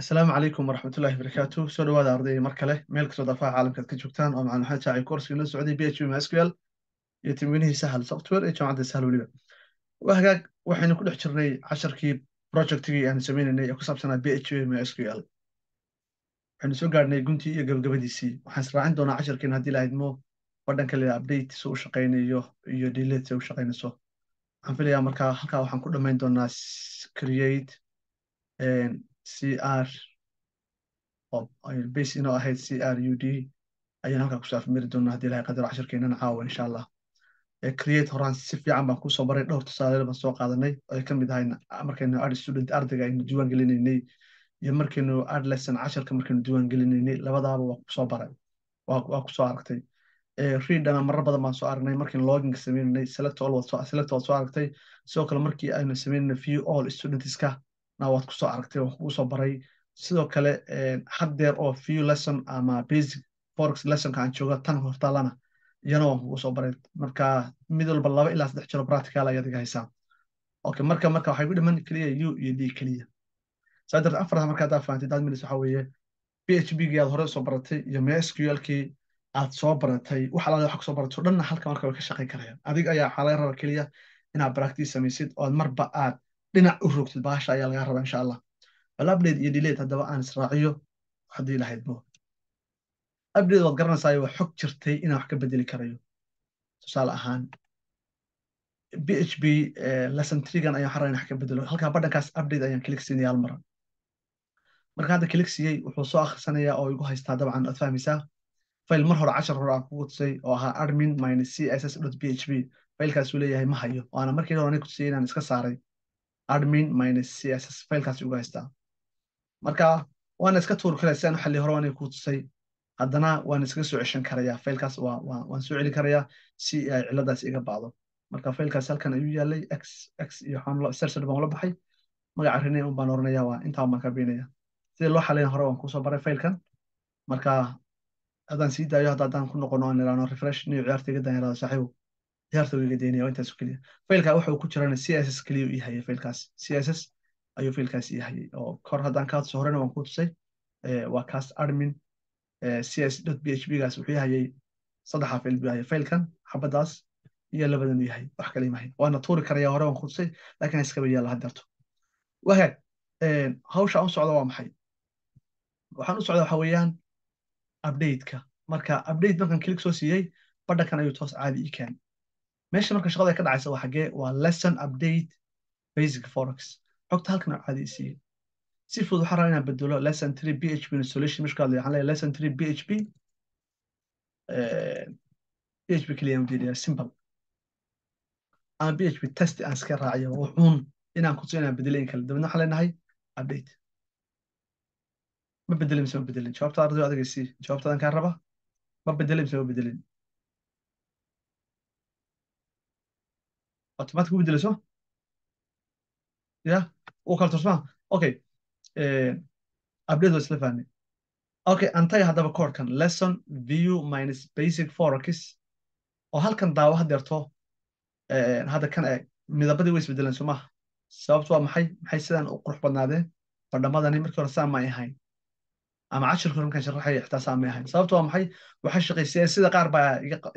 asalaamu calaykum waraxmatullahi barakaatu soo dhawaada arday mar kale meel kastoo daafaha caalamkaad ka joogtaan oo macalin maxamed shaaci la socday b h p masql iyo timwinihii sahal software ee jaamacadda sahal weliba waa waxaynu ku dhex jirnay casharkii projectigii aanu samaynaynay ee ku saabsanaa b h p masql waxaynu soo gaadhnay guntii iyo gabagabadiisii waxaan israacin doonaa casharkeen haddii lahaydmo badhanka lea update si u shaqaynayo iyo dilad si u shaqaynayso waxaan filayaa markaa halkaa waxaan ku dhammayn doonaa create eh, cr base inoo ahayd cr u d ayaan halkaa kusoo afmari doonaa hadii ilahay qadaro cashirkeenana caawa insha allah create horaan si fiican baan kusoo baray dhowr tusaaleyn baan soo qaadanay ay ka mid markaynu art student ardayga aynu diiwaan gelinaynay iyo markaynu art lesson casharka markaynu diiwaan gelinaynay labadaaba waa kusoo baray waa kusoo aragtay readana marar badan baan soo aragnay markiin loginka sameynaynay select all select waa soo aragtay sidoo kale markii aynu sameynaynay view all studentiska nawaad kusoo aragtay wax kuusoo baray sidoo kale eh, haddeer oo few lesson ama basic forex lessonka aan jooga tan hortaalana iyana waan kugu baray marka mid walba laba ilaa saddex jiro practical ayaad iga haysaa okay marka marka waxay ku dhiman keliya u iyo d keliya saa darteed afarta marka haddaa fahamtid adminis waxa weeye phb gii aad hore soo baratay iyo msql kii aad soo baratay wax alaale wax kusoo baratay dhanna halka marka way ka shaqayn karayaan adig ayaa waxaa laga rabaa keliya inaad practice samaysid oo marba aad dhinac u rogtid baasha ayaa lagaa rabaa insha allah bal abdate iyo dileed haddaba aan israaciyo waxdii lahayd mo abdate waad garanaysaa waa xog jirtay inaan wax ka bedeli karayo tusaale ahaan b h b eh, lesson trigan ayaan waxaan in wax ka bedelo halkaa badhankaas update ayaan klik siinaya hal mara marka hadda klik siiyey wuxuu soo akhrisanayaa oo igu haystaa dabcan ad fahmaysaa fail mar hore cashar hore aan kugu tusay oo ahaa admin minus c s s dot b h b failkaasuu leeyahay ma hayo waana markii hore aniga kutusiyey inaan iska saaray admin minus css failkaasi uga haystaa marka waana iska tuur karaya si aan xilli hore waana ku tusay haddana waan iskaga soo ceshan karayaa failkaas waan soo celi karayaa si ay ciladaas iga bacdo marka failkaas halkan ayuu yaalay x x iyo serser baan ula baxay magaca rene baan oranaya waa intaa baan sida loo xalayn hore waan kusoo baray failkan marka haddaan sii daayo hadda haddaan ku noqono aan irano refresh niyo ciyaarta iga dan irado ciyaarta wiga daynaya intaas keliya faylka wuxuu ku jirana c s s keliya u ihayay faylkaas c ayuu faylkaas ihayay oo kor haddaan kaatuso horena waan ku tusay waa cast armin c dot b h b gaas wuxuu ihayay saddexa fayl buu ihayay faylkan xabadaas iyo labadan u yahay wax kale imahay waana tuuri karaya hore waan ku tusay laakiin iskaba yaala hadeerto wagaag hawsha u socda waa maxay waxaan u socda waxa weeyaan updateka marka update markan clik soo siiyey badhakan ayuu toos caadi ii keenay meesha marka shaqada ka dhacaysa waa xagee waa lesson update basic forex xogta halkan oo caadaysiiye si fudud waxaan rabaa inaan bedelo lesson three b h p na solution waxaan leeyahay lesson three b h p eh, b h p keliyaan ujeedaya simple ama b h p test aan iska raaciyo wuxuun inaan kuso inaan bedelayn kale dabadna waxaan leenahay update ma bedelin mise ma bedelin jawaabta arday adiga sii jawaabtadan kaa raba ma bedelin mise ma bedelin automatic u bedelaso ya u kala tusmaa okay eh, update wa isla fahmay okay antaga haddaba koorkan lesson view minus basic forax oo halkan daawo hadeerto eh, hadda kan eeg eh, midabadii way isbedeleen soo maha sababto waa maxay maxay sidaan u qurux badnaadeen fadhamadani markii hore saa may ahayn ama cashirka hore markaan sharaxaya xitaa saa may ahayn sababto waa maxay waxaa shaqaysiyeen sida qaar baa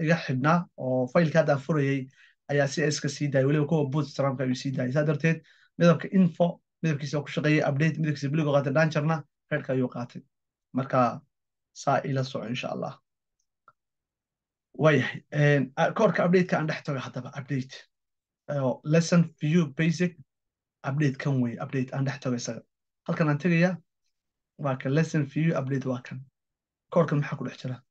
iga xidhnaa oo faylka haddaan furayey ayaa si iska sii daayay waliba kuwa bootstrumka ayuu sii daayay saa darteed midabka info midabkiisa ku shaqeeyay update midabkiisa bluga qaatay danjarna reerka ayuu qaatay marka saa ila soco insha allah waayahay koorka updateka aan dhex tago haddaba update lesson view basic update kan wey update aan dhex tago isaga halkan aan tegaya waa kan lesson view update waa kan koorkan maxaa ku dhex jira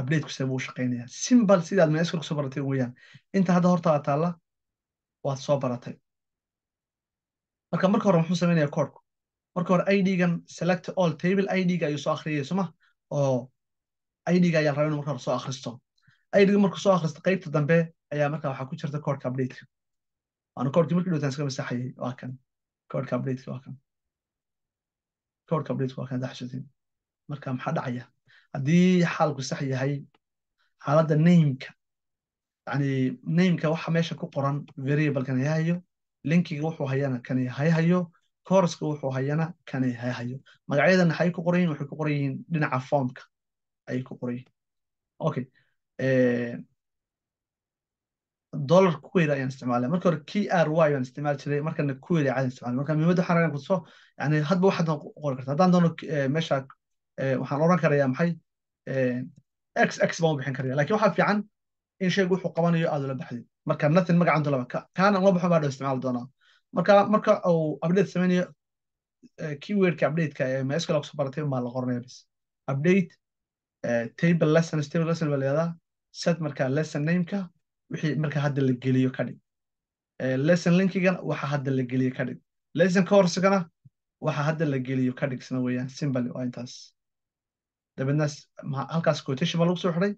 updatku see buu shaqaynaya simbal sidaad meeskur kusoo baratay weyaan inta hadda horta aad taalla waad soo baratay marka marka hore muxuu samaynaya koorku marka hore idgan select all table idga ayuu soo akhriyaya soma oo idga ayaa rabay inu marka hore soo akhristo idga markuu soo akhristo qaybta dambe ayaa marka waxaa ku jirta koorka updateka waana koorkii markii dhowtaan iska masaxayay waa kan koorka updateka waa kan koorka updateka waa kan haddaa marka maxaa dhacaya haddii xaalku sax yahay xaaladda nameka yani nameka waxa meesha ku qoran variablekan hayahayo linkiga wuxuu hayana kani hayahayo courska wuxuu hayana kani hayahayo magacyadana xay ku qoran waxay ku qoran yihiin dhinaca formka ayay ku qoran okay eh, dollar query ayaan isticmaalay marka hore k y baan isticmaali jiray markana query caadi isticmaalay marka muhiimada waxaan ragan kuso yani hadba waxaad qori karta haddaan doono eh, meesha waxaan oran karaya maxay x x baan u bixin karaya lakin waxaa fiican in shaygu wuxuu qabanayo aad ula baxday marka nothing magacan dolaba kaana uma baxo baa dhow isticmaali doonaa marka marka uu update sameynayo keywordka updateka ee mysql kusoo baratay baa la qoranaya bis update table lesson table lesson baa layihahdaa set marka lesson nameka wixii marka hadda la geliyo ka dhig lesson linkigana waxa hadda la geliyo ka dhig lesson coursekana waxa hadda la geliyo ka dhig isna weeyaan simple waa intaas dabeedna quotation baa lagu soo xiday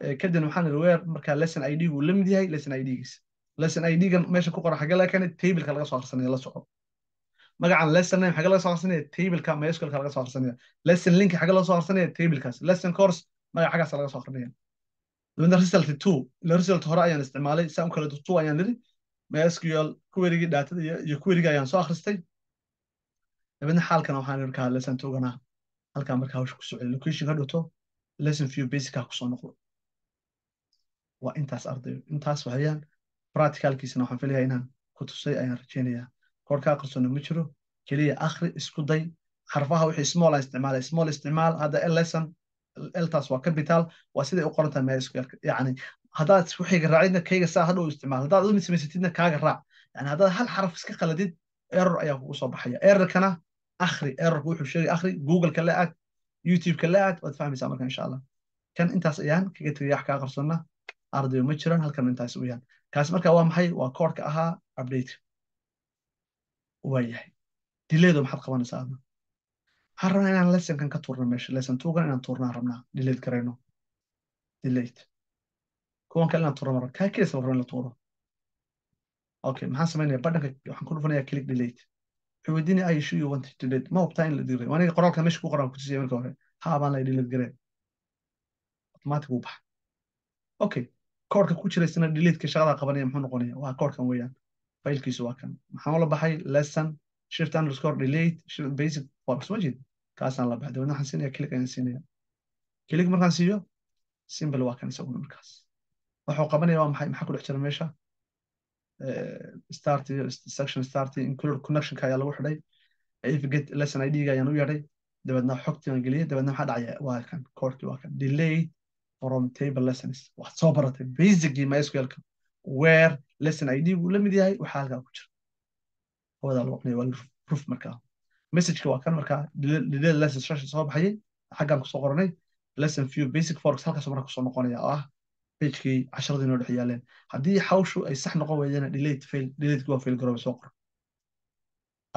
eh, kadibna waxaan iri weer marka lesson i d gu la yahay lesson i d-giisa lesson i gan meesha ku qora xagee laga laga soo harsanaya la soco magacan lesson name xagee laga soo harsanaya tableka mysqlka laga soo harsanaya lesson linki xagee laga soo harsanaya tablekaas lesson course magaca laga soo harsanaya dabeedna result two ila result hore ayaan isticmaalay saan u kala two ayaan iri mysql kuwerigii dhaatada iyo kuwerigii ayaan soo akhristay dabeedna xaalkan waxaan iri lesson two halkaa markaa hawsha kusoo celi location ka dhigto lesson view basica kusoo noqdo waa intaas ardayo intaas waxayaan practicalkiisana waxaan filayaa inaan ku tusay ayaan rajeynayaa korka aqrisona ma jiro keliya akhri isku day xarfaha wixii small aan isticmaalay small isticmaal hadda lesson eltaas waa capital waa siday u qoran tahay meesku haddaad wixayga raacidna kayga saa hadha isticmaal haddaad u samaysatidna kaaga raac yani haddaad hal xaraf iska qaladid error ayaa kugu soo baxaya errorkana akhri errorka wuxuu sheegay akhri googleka la aad youtubeka la aad waad fahmaysaa marka insha allah kan intaas ayaan kaga tegay wax kaa qabsana arday ma jiraan halkan intaas uyaan kaas marka waa maxay waa koorka ahaa updateka waa dileedo maxaad qabanaysaa adna waxaan rabnaa inaan lessonkan ka tuurno meesha lesson tuugan inaan tuurnaa rabnaa dileed garayno dileed kuwan kale inaan tuurno marra kaa keliya sabab rabin la tuuro okay maxaan samaynayaa badhanka waxaan ku dhufanaya click delete weydiina are you you wanted to date ma hubtaa in la diray aniga qoraalka meesha ku qoraan kutusiyay marka hore haabaan la delete gareen automatic wuu baxa okay koorka ku jiraysana deleeteka shaqadaa qabanaya muxuu noqonaya waa koorkan weeyaan faylkiisu waa kan maxaan la baxay lesson shift underscore delete basic waa soo jeed kaasaan la baxay dabeedna siinaya click ayaan siinaya click markaan siiyo simple waa kan isaguna markaas waxuu qabanaya waa maxay maxaa ku dhex jira meesha section starty include connectionka ayaa lagu xiday ifget lesson idga ayaan u yeedhay dabeedna xogtiiaan geliyay dabeedna maxaa dhacaya waa kan koorkii waa kan delay from table lessons waxaad soo baratay basicgii mysqlka where lesson id buu la mid yahay waxaa halkaa ku jira hawadaa lagu cunaya waa proof markaa messageka waa kan markaa delayed lesson session soo baxayay xaggaan kusoo qoranay lesson few basic forex halkaasoo markaa kusoo noqonaya oo ah bajkii casharadii noo dhex yaaleen haddii hawshu ay sax noqon weydana dheladwaa fail garooba soo qora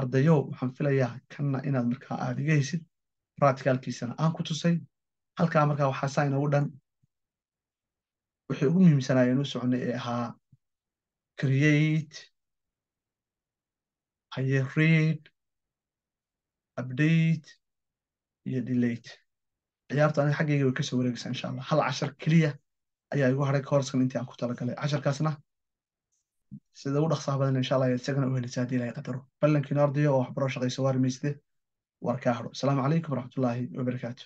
ardayow waxaan filayaa kanna inaad markaa aad iga haysid aan ku tusay halkaa markaa waxaa saa inagu dhan wixii ugu muhiimsanaayeenuu soconay ee ahaa create haye read update iyo delate ciyaartu aniga xaggayga way kasoo wareegaysaa insha allah hal cashar keliya ayaa igu haray koorskan intii aan ku talagalay casharkaasna sida u dhaqsaha badan insha allah isagana u heleysa haddii ilahay qadaro ballankiina ardayo oo waxbaro shaqayso waarmeyste waar kaa hadho asalaamu calaykum waraxmatullaahi wabarakaatu